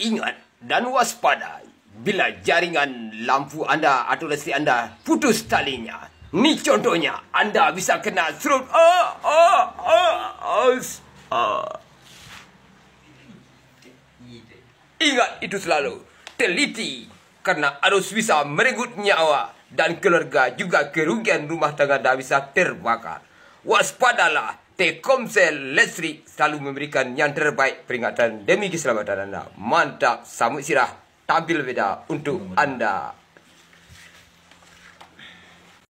ingat dan waspada bila jaringan lampu anda atau listrik anda putus talinya. Ni contohnya anda bisa kena throat. Oh, oh, oh, oh, oh. Ingat itu selalu. Teliti kerana arus bisa merenggut nyawa dan keluarga juga kerugian rumah tangga dah bisa terbakar. Waspadalah Telkomsel Lestri selalu memberikan yang terbaik peringatan demi keselamatan anda. Mantap, samut sirah, tampil beda untuk anda.